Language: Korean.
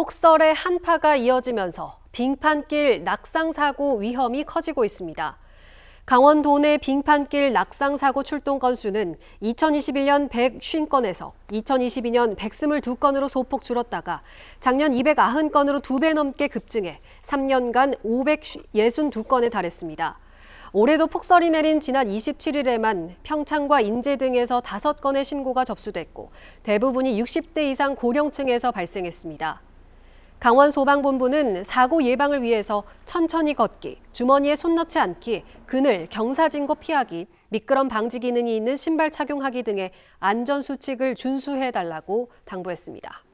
폭설의 한파가 이어지면서 빙판길 낙상 사고 위험이 커지고 있습니다. 강원도 내 빙판길 낙상 사고 출동 건수는 2021년 150건에서 2022년 122건으로 소폭 줄었다가 작년 290건으로 두 배 넘게 급증해 3년간 562건에 달했습니다. 올해도 폭설이 내린 지난 27일에만 평창과 인제 등에서 5건의 신고가 접수됐고 대부분이 60대 이상 고령층에서 발생했습니다. 강원소방본부는 사고 예방을 위해서 천천히 걷기, 주머니에 손 넣지 않기, 그늘, 경사진고 피하기, 미끄럼 방지 기능이 있는 신발 착용하기 등의 안전수칙을 준수해달라고 당부했습니다.